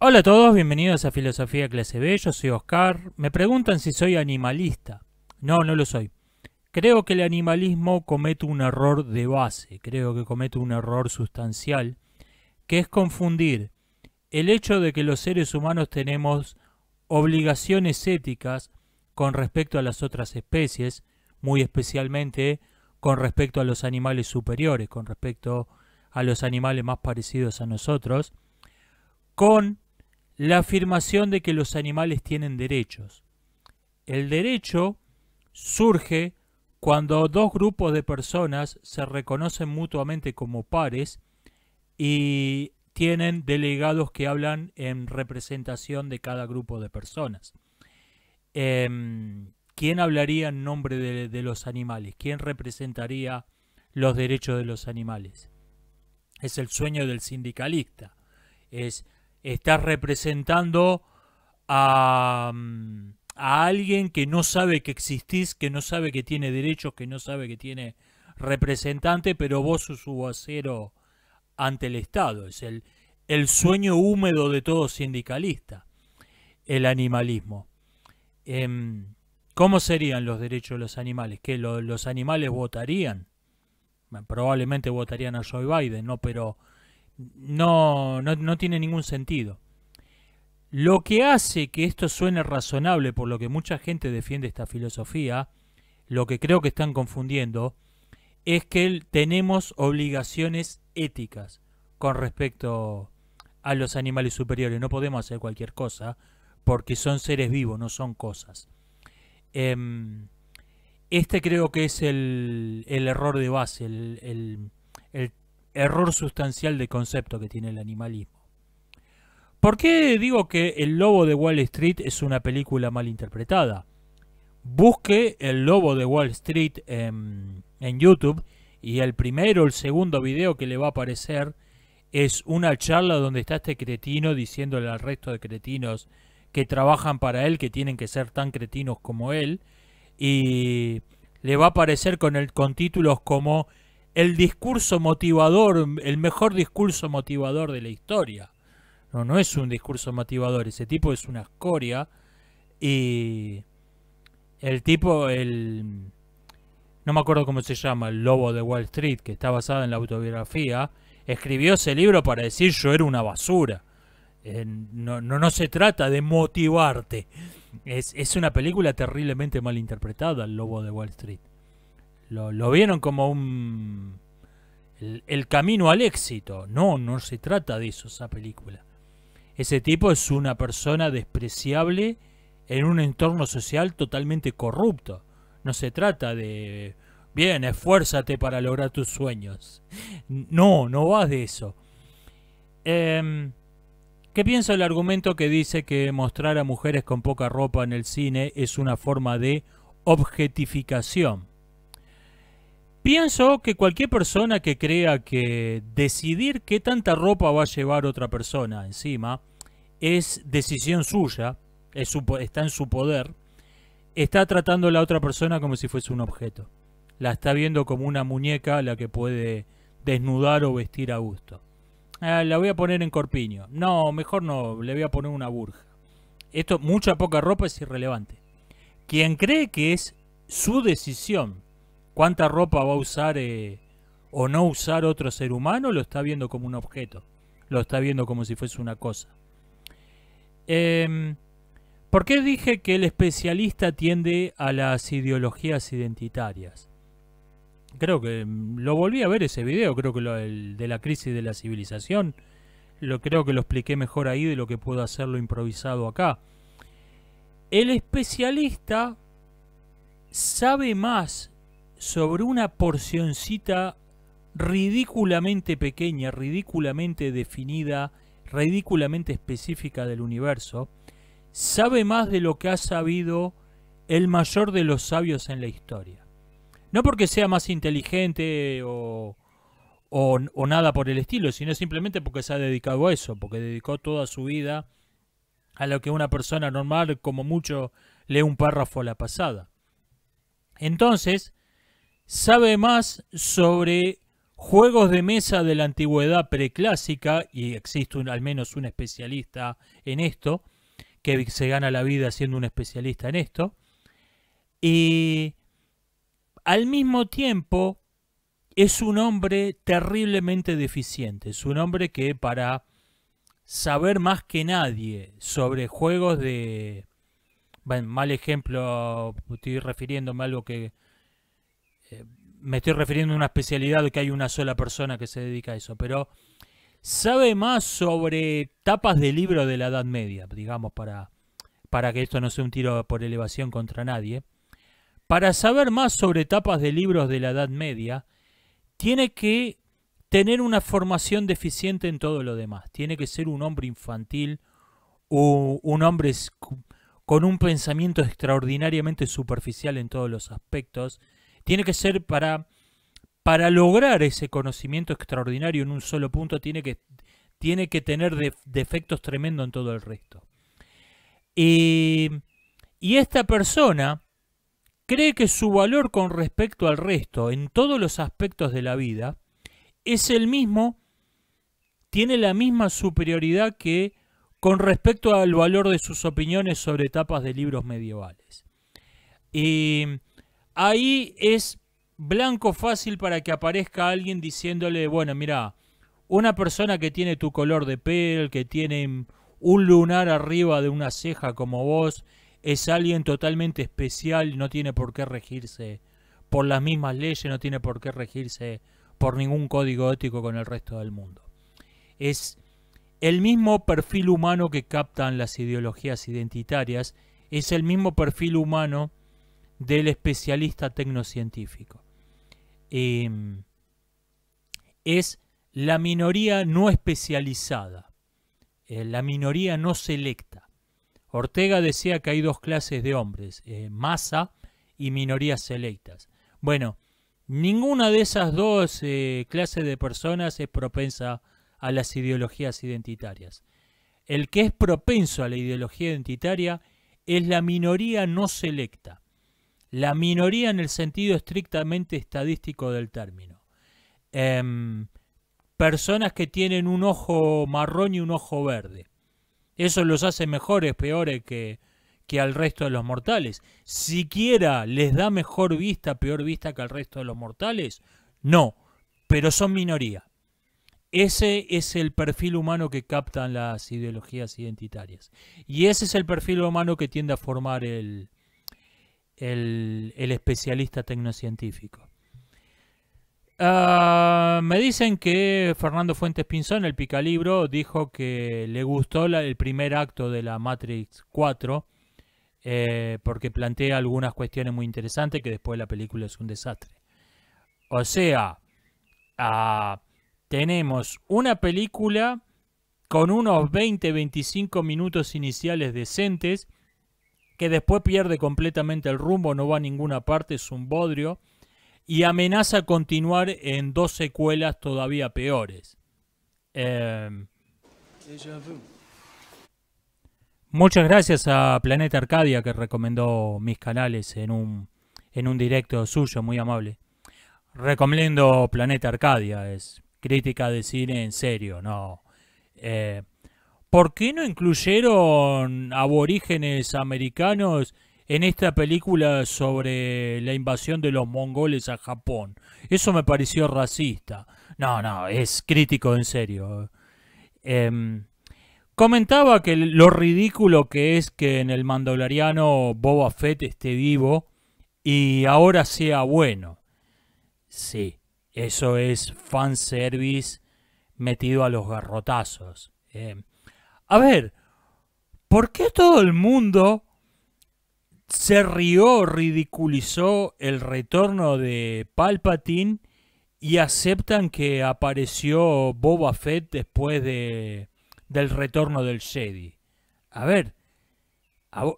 Hola a todos, bienvenidos a Filosofía Clase B, yo soy Oscar. Me preguntan si soy animalista. No, no lo soy. Creo que el animalismo comete un error de base, creo que comete un error sustancial, que es confundir el hecho de que los seres humanos tenemos obligaciones éticas con respecto a las otras especies, muy especialmente con respecto a los animales superiores, con respecto a los animales más parecidos a nosotros, con la afirmación de que los animales tienen derechos. El derecho surge cuando dos grupos de personas se reconocen mutuamente como pares y tienen delegados que hablan en representación de cada grupo de personas. Em, ¿Quién hablaría en nombre de, de, los animales? ¿Quién representaría los derechos de los animales? Es el sueño del sindicalista. Es estás representando mm, a, alguien que no sabe que existís, que no sabe que tiene derechos, que no sabe que tiene representante, pero vos sos su vocero ante el Estado. Es el, el sueño húmedo de todo sindicalista, el animalismo. Em, ¿Cómo serían los derechos de los animales? ¿Que los animales votarían? Probablemente votarían a Joe Biden, ¿no? Pero no, tiene ningún sentido. Lo que hace que esto suene razonable, por lo que mucha gente defiende esta filosofía, lo que creo que están confundiendo, es que tenemos obligaciones éticas con respecto a los animales superiores. No podemos hacer cualquier cosa porque son seres vivos, no son cosas. Em, este creo que es el, error de base, el, el, error sustancial de concepto que tiene el animalismo. ¿Por qué digo que El Lobo de Wall Street es una película mal interpretada? Busque El Lobo de Wall Street en, YouTube y el primero o el segundo video que le va a aparecer es una charla donde está este cretino diciéndole al resto de cretinos que trabajan para él, que tienen que ser tan cretinos como él, y le va a aparecer con, el, con títulos como el discurso motivador, el mejor discurso motivador de la historia. No, no es un discurso motivador, ese tipo es una escoria. Y el tipo, el... No me acuerdo cómo se llama, el Lobo de Wall Street, que está basada en la autobiografía, escribió ese libro para decir yo era una basura. Eh, no, no, se trata de motivarte. es una película terriblemente mal interpretada, el Lobo de Wall Street lo, vieron como un... El, camino al éxito. No, no se trata de eso esa película. Ese tipo es una persona despreciable en un entorno social totalmente corrupto. No se trata de, bien, esfuérzate para lograr tus sueños. No, no vas de eso. Em, ¿Qué piensa el argumento que dice que mostrar a mujeres con poca ropa en el cine es una forma de objetificación? Pienso que cualquier persona que crea que decidir qué tanta ropa va a llevar otra persona encima es decisión suya, está en su poder, está tratando a la otra persona como si fuese un objeto. La está viendo como una muñeca a la que puede desnudar o vestir a gusto. Ah, la voy a poner en corpiño. No, mejor no, le voy a poner una burja. Esto, mucha poca ropa es irrelevante. Quien cree que es su decisión cuánta ropa va a usar eh, o no usar otro ser humano, lo está viendo como un objeto, lo está viendo como si fuese una cosa. Em, ¿Por qué dije que el especialista tiende a las ideologías identitarias? Creo que em, lo volví a ver ese video, creo que lo, de la crisis de la civilización, lo creo que lo expliqué mejor ahí de lo que puedo hacerlo improvisado acá. El especialista sabe más sobre una porcioncita ridículamente pequeña, ridículamente definida, ridículamente específica del universo, sabe más de lo que ha sabido el mayor de los sabios en la historia. No porque sea más inteligente o, nada por el estilo, sino simplemente porque se ha dedicado a eso, porque dedicó toda su vida a lo que una persona normal, como mucho, lee un párrafo a la pasada. Entonces, sabe más sobre juegos de mesa de la antigüedad preclásica, y existe al menos un especialista en esto, que se gana la vida siendo un especialista en esto, y al mismo tiempo es un hombre terriblemente deficiente, es un hombre que para saber más que nadie sobre juegos de... mal ejemplo, estoy refiriéndome a algo que eh, me estoy refiriendo a una especialidad que hay una sola persona que se dedica a eso, pero sabe más sobre tapas de libros de la Edad Media, digamos, para, para que esto no sea un tiro por elevación contra nadie. Para saber más sobre tapas de libros de la Edad Media, tiene que tener una formación deficiente en todo lo demás. Tiene que ser un hombre infantil, o un hombre con un pensamiento extraordinariamente superficial en todos los aspectos tiene que ser para, para lograr ese conocimiento extraordinario en un solo punto, tiene que, tiene que tener defectos tremendos en todo el resto. Eh, y esta persona cree que su valor con respecto al resto en todos los aspectos de la vida es el mismo, tiene la misma superioridad que con respecto al valor de sus opiniones sobre etapas de libros medievales. Y... Eh, ahí es blanco fácil para que aparezca alguien diciéndole, bueno, mira, una persona que tiene tu color de piel, que tiene un lunar arriba de una ceja como vos, es alguien totalmente especial, no tiene por qué regirse por las mismas leyes, no tiene por qué regirse por ningún código ético con el resto del mundo. Es el mismo perfil humano que captan las ideologías identitarias, es el mismo perfil humano del especialista tecnocientífico. Em, es la minoría no especializada, eh, la minoría no selecta. Ortega decía que hay dos clases de hombres, eh, masa y minorías selectas. Bueno, ninguna de esas dos eh, clases de personas es propensa a las ideologías identitarias. El que es propenso a la ideología identitaria es la minoría no selecta la minoría en el sentido estrictamente estadístico del término. Em, personas que tienen un ojo marrón y un ojo verde. Eso los hace mejores, peores que, que al resto de los mortales. Siquiera les da mejor vista, peor vista que al resto de los mortales. No, pero son minoría. Ese es el perfil humano que captan las ideologías identitarias. Y ese es el perfil humano que tiende a formar el, el, especialista tecnocientífico. Ah, me dicen que Fernando Fuentes Pinzón, el picalibro, dijo que le gustó el primer acto de la Matrix 4 eh, porque plantea algunas cuestiones muy interesantes que después la película es un desastre. O sea, ah, tenemos una película con unos 20-25 minutos iniciales decentes que después pierde completamente el rumbo, no va a ninguna parte, es un bodrio, y amenaza continuar en dos secuelas todavía peores. Em, muchas gracias a Planeta Arcadia que recomendó mis canales en un, directo suyo, muy amable. Recomiendo Planeta Arcadia, es crítica de cine en serio, no. Eh, ¿Por qué no incluyeron aborígenes americanos en esta película sobre la invasión de los mongoles a Japón? Eso me pareció racista. No, no, es crítico en serio. Em, comentaba que lo ridículo que es que en el mandolariano Boba Fett esté vivo y ahora sea bueno. Sí, eso es fanservice metido a los garrotazos. Em, a ver, ¿por qué todo el mundo se rió, ridiculizó el retorno de Palpatine y aceptan que apareció Boba Fett después de, del retorno del Jedi? A ver,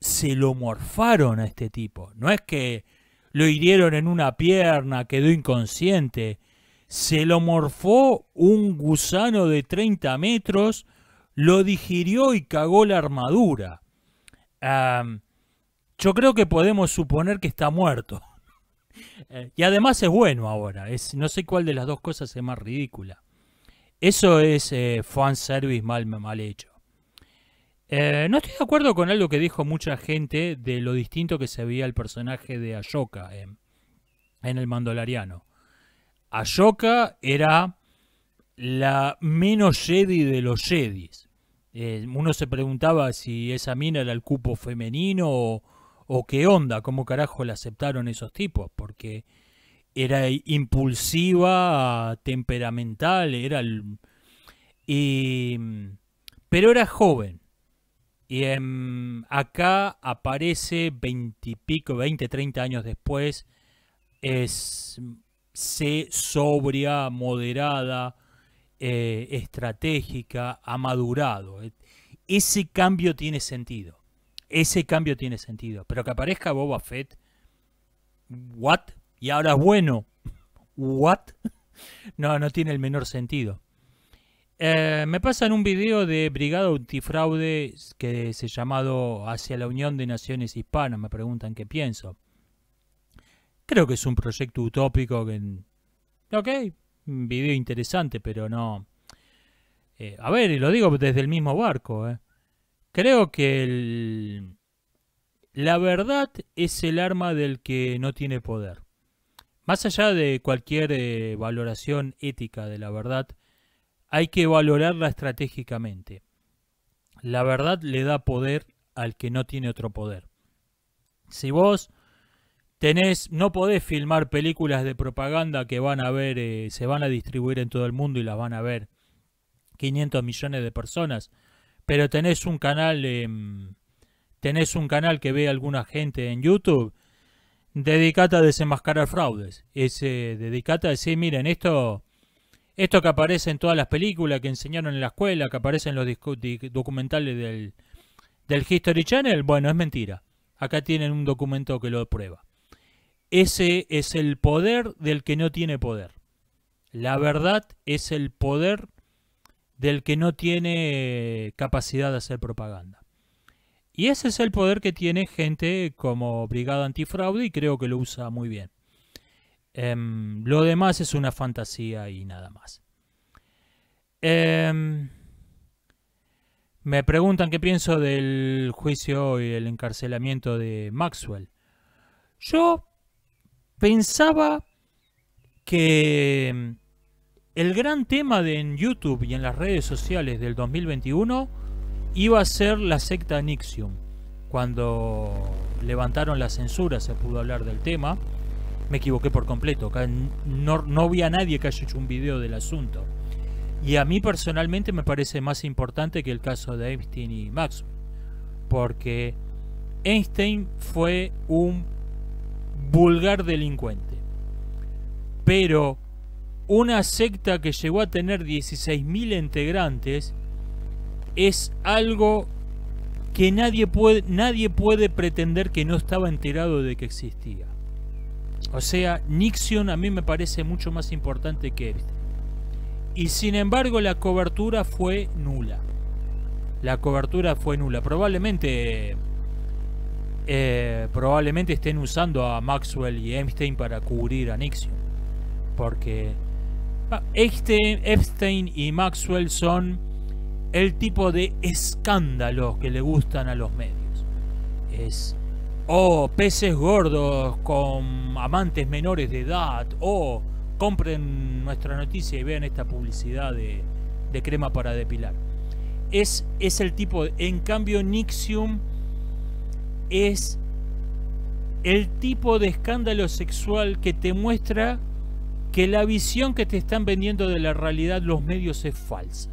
se lo morfaron a este tipo. No es que lo hirieron en una pierna, quedó inconsciente. Se lo morfó un gusano de 30 metros lo digirió y cagó la armadura. yo creo que podemos suponer que está muerto. Eh, y además es bueno ahora. no sé cuál de las dos cosas es más ridícula. Eso es eh, fanservice mal, mal hecho. Eh, no estoy de acuerdo con algo que dijo mucha gente de lo distinto que se veía el personaje de Ashoka en el Mandaloriano. Ashoka era la menos Jedi de los Jedi eh, uno se preguntaba si esa mina era el cupo femenino o, qué onda, cómo carajo la aceptaron esos tipos, porque era impulsiva, temperamental, era pero era joven. Y em, acá aparece veintipico, 20, 30 años después. Es se sobria, moderada, eh, estratégica, ha madurado. Eh, ese cambio tiene sentido. Ese cambio tiene sentido. Pero que aparezca Boba Fett, ¿what? Y ahora es bueno, ¿what? No, no tiene el menor sentido. Eh, me pasan un video de Brigada Antifraude que se llamado Hacia la Unión de Naciones Hispanas. Me preguntan qué pienso. Creo que es un proyecto utópico que... Ok, video interesante, pero no... Eh, a ver, y lo digo desde el mismo barco. Eh. Creo que el... la verdad es el arma del que no tiene poder. Más allá de cualquier eh, valoración ética de la verdad, hay que valorarla estratégicamente. La verdad le da poder al que no tiene otro poder. Si vos tenés, no podés filmar películas de propaganda que van a ver, eh, se van a distribuir en todo el mundo y las van a ver 500 millones de personas, pero tenés un canal, em, tenés un canal que ve alguna gente en YouTube, dedicada a desenmascarar fraudes, es, dedicada a decir, miren, esto... Esto que aparece en todas las películas que enseñaron en la escuela, que aparece en los documentales del History Channel, bueno, es mentira. Acá tienen un documento que lo prueba. Ese es el poder del que no tiene poder. La verdad es el poder del que no tiene capacidad de hacer propaganda. Y ese es el poder que tiene gente como Brigada Antifraude y creo que lo usa muy bien. Em, lo demás es una fantasía y nada más. Em, me preguntan qué pienso del juicio y el encarcelamiento de Maxwell. Yo pensaba que mm, el gran tema de, en YouTube y en las redes sociales del 2021 iba a ser la secta Nixium. Cuando levantaron la censura se pudo hablar del tema. Me equivoqué por completo. No, no nadie que haya hecho un video del asunto. Y a mí personalmente me parece más importante que el caso de Einstein y Maxwell. Porque Einstein fue un vulgar delincuente. Pero una secta que llegó a tener 16.000 integrantes es algo que nadie puede, nadie puede pretender que no estaba enterado de que existía. O sea, Nixon a mí me parece mucho más importante que él. Este. Y sin embargo la cobertura fue nula. La cobertura fue nula. Probablemente eh, probablemente estén usando a Maxwell y Epstein para cubrir a Nixon. Porque ah, Epstein y Maxwell son el tipo de escándalos que le gustan a los medios. Es, o oh, peces gordos con amantes menores de edad, o oh, compren nuestra noticia y vean esta publicidad de, crema para depilar. Es, es el tipo, en cambio Nixium es el tipo de escándalo sexual que te muestra que la visión que te están vendiendo de la realidad los medios es falsa.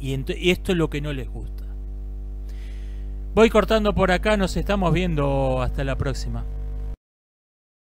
Y, esto es lo que no les gusta. Voy cortando por acá, nos estamos viendo hasta la próxima.